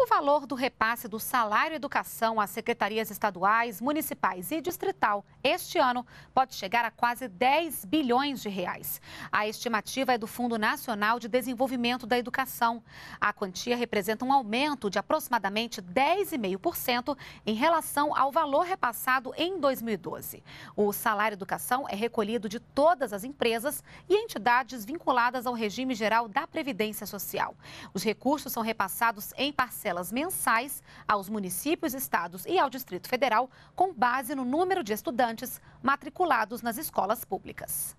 O valor do repasse do salário educação às secretarias estaduais, municipais e distrital este ano pode chegar a quase 10 bilhões de reais. A estimativa é do Fundo Nacional de Desenvolvimento da Educação. A quantia representa um aumento de aproximadamente 10,5% em relação ao valor repassado em 2012. O salário educação é recolhido de todas as empresas e entidades vinculadas ao regime geral da Previdência Social. Os recursos são repassados em parcelas parcelas mensais aos municípios, estados e ao Distrito Federal, com base no número de estudantes matriculados nas escolas públicas.